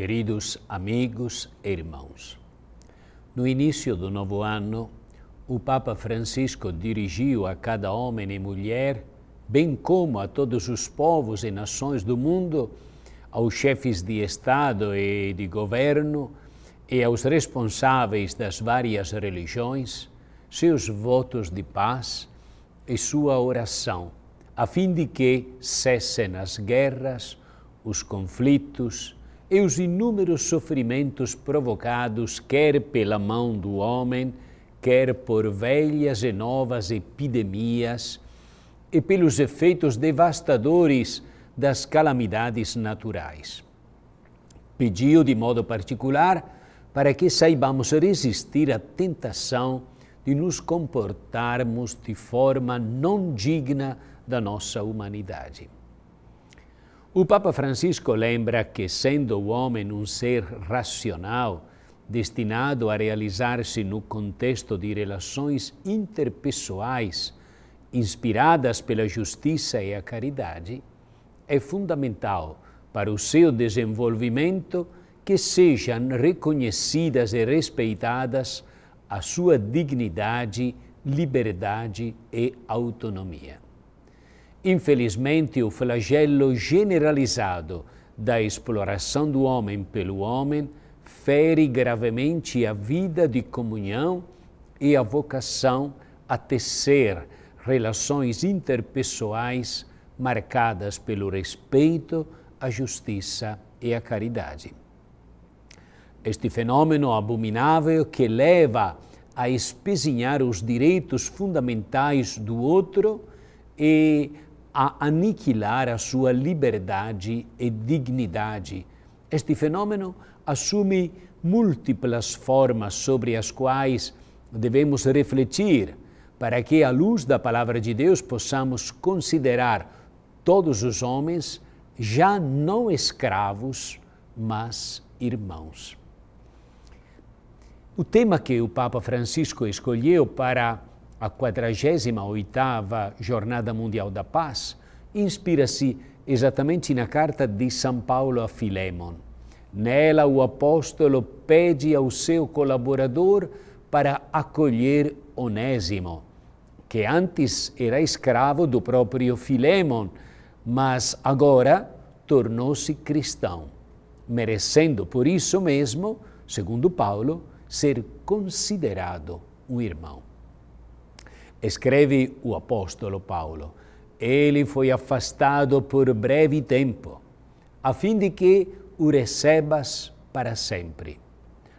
Queridos amigos e irmãos, no início do novo ano, o Papa Francisco dirigiu a cada homem e mulher, bem como a todos os povos e nações do mundo, aos chefes de Estado e de governo e aos responsáveis das várias religiões, seus votos de paz e sua oração, a fim de que cessem as guerras, os conflitos e os inúmeros sofrimentos provocados quer pela mão do homem, quer por velhas e novas epidemias, e pelos efeitos devastadores das calamidades naturais. Pediu, de modo particular, para que saibamos resistir à tentação de nos comportarmos de forma não digna da nossa humanidade. O Papa Francisco lembra que, sendo o homem um ser racional, destinado a realizar-se no contexto de relações interpessoais, inspiradas pela justiça e a caridade, é fundamental para o seu desenvolvimento que sejam reconhecidas e respeitadas a sua dignidade, liberdade e autonomia. Infelizmente, o flagelo generalizado da exploração do homem pelo homem fere gravemente a vida de comunhão e a vocação a tecer relações interpessoais marcadas pelo respeito, a justiça e a caridade. Este fenômeno abominável que leva a espezinhar os direitos fundamentais do outro e a aniquilar a sua liberdade e dignidade. Este fenômeno assume múltiplas formas sobre as quais devemos refletir para que, à luz da Palavra de Deus, possamos considerar todos os homens já não escravos, mas irmãos. O tema que o Papa Francisco escolheu para a 48ª Jornada Mundial da Paz, inspira-se exatamente na carta de São Paulo a Filémon. Nela, o apóstolo pede ao seu colaborador para acolher Onésimo, que antes era escravo do próprio Filémon, mas agora tornou-se cristão, merecendo por isso mesmo, segundo Paulo, ser considerado um irmão. Escreve o apóstolo Paulo, ele foi afastado por breve tempo, a fim de que o recebas para sempre.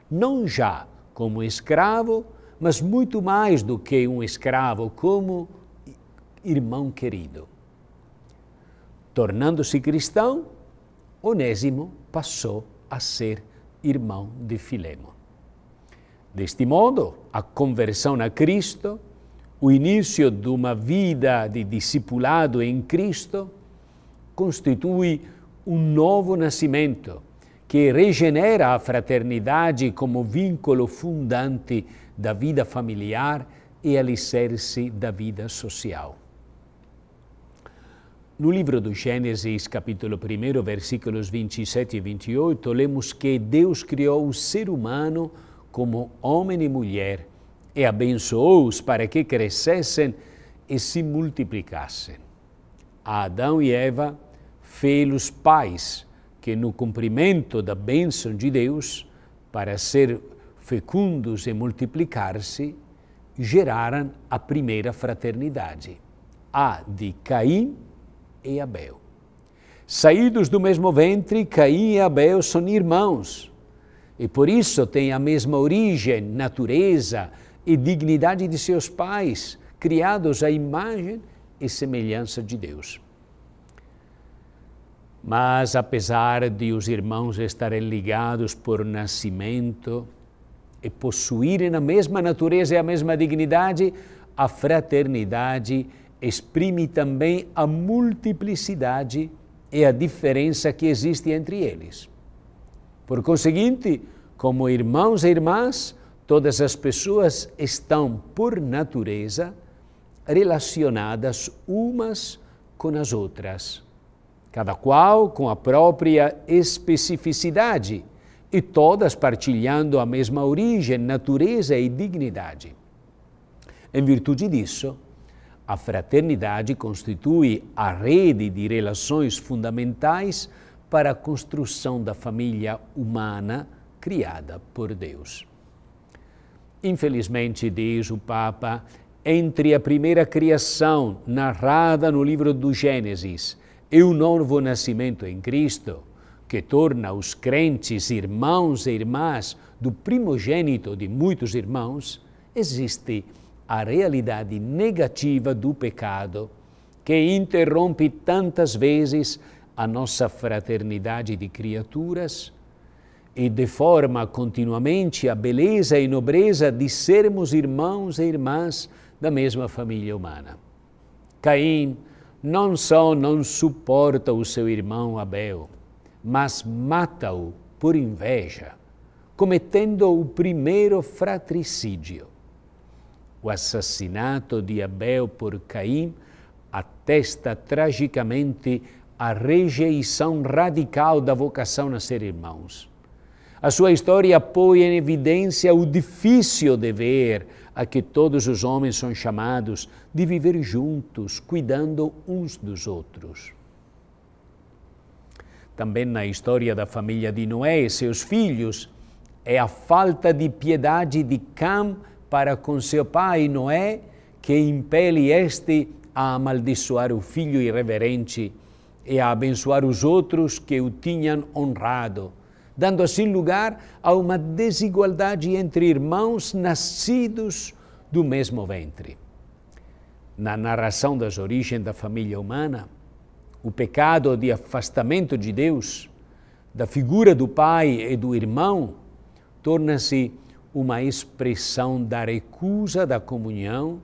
Não já como escravo, mas muito mais do que um escravo, como irmão querido. Tornando-se cristão, Onésimo passou a ser irmão de Filemo. Deste modo, a conversão a Cristo o início de uma vida de discipulado em Cristo constitui um novo nascimento que regenera a fraternidade como vínculo fundante da vida familiar e alicerce da vida social. No livro do Gênesis, capítulo 1, versículos 27 e 28, lemos que Deus criou o ser humano como homem e mulher e abençoou-os para que crescessem e se multiplicassem. A Adão e Eva fê-los pais que, no cumprimento da bênção de Deus, para ser fecundos e multiplicar-se, geraram a primeira fraternidade, a de Caim e Abel. Saídos do mesmo ventre, Caim e Abel são irmãos e por isso têm a mesma origem, natureza, e dignidade de seus pais, criados à imagem e semelhança de Deus. Mas apesar de os irmãos estarem ligados por nascimento e possuírem a mesma natureza e a mesma dignidade, a fraternidade exprime também a multiplicidade e a diferença que existe entre eles. Por conseguinte, como irmãos e irmãs, Todas as pessoas estão, por natureza, relacionadas umas com as outras, cada qual com a própria especificidade e todas partilhando a mesma origem, natureza e dignidade. Em virtude disso, a fraternidade constitui a rede de relações fundamentais para a construção da família humana criada por Deus. Infelizmente, diz o Papa, entre a primeira criação narrada no livro do Gênesis e o novo nascimento em Cristo, que torna os crentes irmãos e irmãs do primogênito de muitos irmãos, existe a realidade negativa do pecado, que interrompe tantas vezes a nossa fraternidade de criaturas e deforma continuamente a beleza e nobreza de sermos irmãos e irmãs da mesma família humana. Caim não só não suporta o seu irmão Abel, mas mata-o por inveja, cometendo o primeiro fratricídio. O assassinato de Abel por Caim atesta tragicamente a rejeição radical da vocação a ser irmãos. A sua história põe em evidência o difícil dever a que todos os homens são chamados de viver juntos, cuidando uns dos outros. Também na história da família de Noé e seus filhos, é a falta de piedade de Cam para com seu pai Noé que impele este a amaldiçoar o filho irreverente e a abençoar os outros que o tinham honrado dando assim lugar a uma desigualdade entre irmãos nascidos do mesmo ventre. Na narração das origens da família humana, o pecado de afastamento de Deus, da figura do pai e do irmão, torna-se uma expressão da recusa da comunhão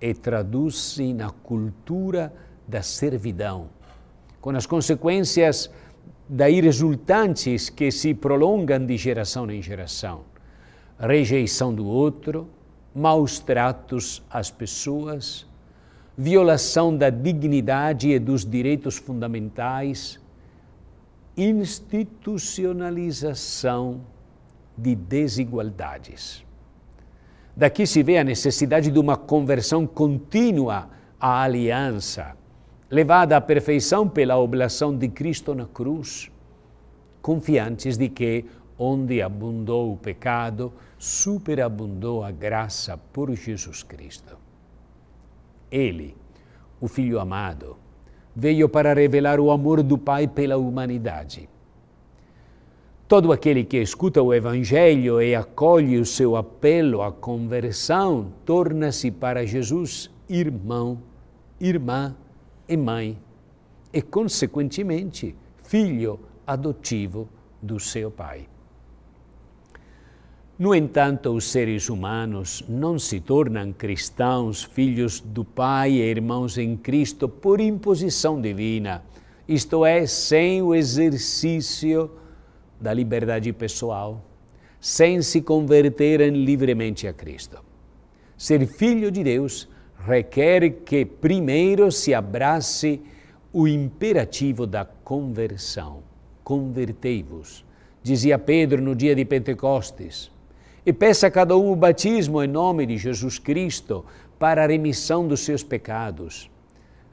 e traduz-se na cultura da servidão, com as consequências daí resultantes que se prolongam de geração em geração. Rejeição do outro, maus tratos às pessoas, violação da dignidade e dos direitos fundamentais, institucionalização de desigualdades. Daqui se vê a necessidade de uma conversão contínua à aliança levada à perfeição pela oblação de Cristo na cruz, confiantes de que, onde abundou o pecado, superabundou a graça por Jesus Cristo. Ele, o Filho amado, veio para revelar o amor do Pai pela humanidade. Todo aquele que escuta o Evangelho e acolhe o seu apelo à conversão torna-se para Jesus irmão, irmã e mãe, e consequentemente filho adotivo do seu pai. No entanto, os seres humanos não se tornam cristãos, filhos do Pai e irmãos em Cristo por imposição divina, isto é, sem o exercício da liberdade pessoal, sem se converterem livremente a Cristo. Ser filho de Deus requer que primeiro se abrace o imperativo da conversão. Convertei-vos, dizia Pedro no dia de Pentecostes, e peça a cada um o batismo em nome de Jesus Cristo para a remissão dos seus pecados.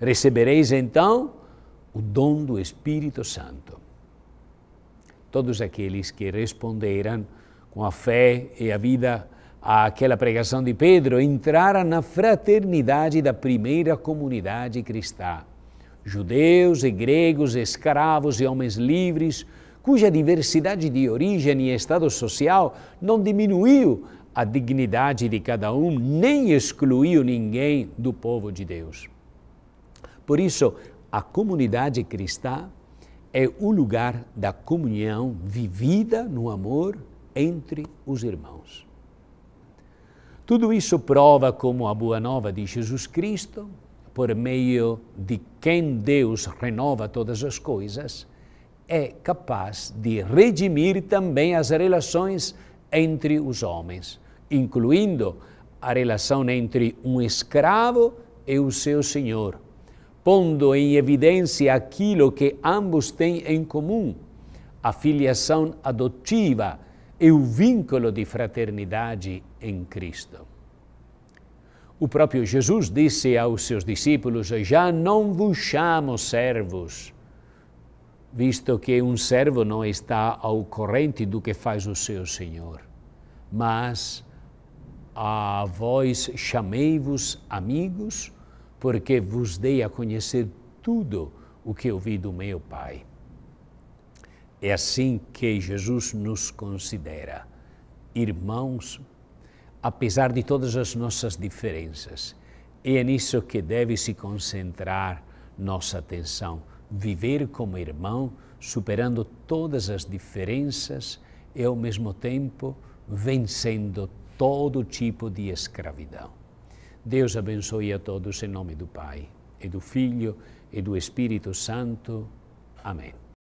Recebereis então o dom do Espírito Santo. Todos aqueles que responderam com a fé e a vida àquela pregação de Pedro, entraram na fraternidade da primeira comunidade cristã. Judeus e gregos, escravos e homens livres, cuja diversidade de origem e estado social não diminuiu a dignidade de cada um, nem excluiu ninguém do povo de Deus. Por isso, a comunidade cristã é o lugar da comunhão vivida no amor entre os irmãos. Tudo isso prova como a boa nova de Jesus Cristo, por meio de quem Deus renova todas as coisas, é capaz de redimir também as relações entre os homens, incluindo a relação entre um escravo e o seu senhor, pondo em evidência aquilo que ambos têm em comum, a filiação adotiva e o vínculo de fraternidade em Cristo. O próprio Jesus disse aos seus discípulos: Já não vos chamo servos, visto que um servo não está ao corrente do que faz o seu senhor, mas a vós chamei-vos amigos, porque vos dei a conhecer tudo o que ouvi do meu Pai. É assim que Jesus nos considera, irmãos apesar de todas as nossas diferenças. E é nisso que deve se concentrar nossa atenção. Viver como irmão, superando todas as diferenças e, ao mesmo tempo, vencendo todo tipo de escravidão. Deus abençoe a todos em nome do Pai, e do Filho, e do Espírito Santo. Amém.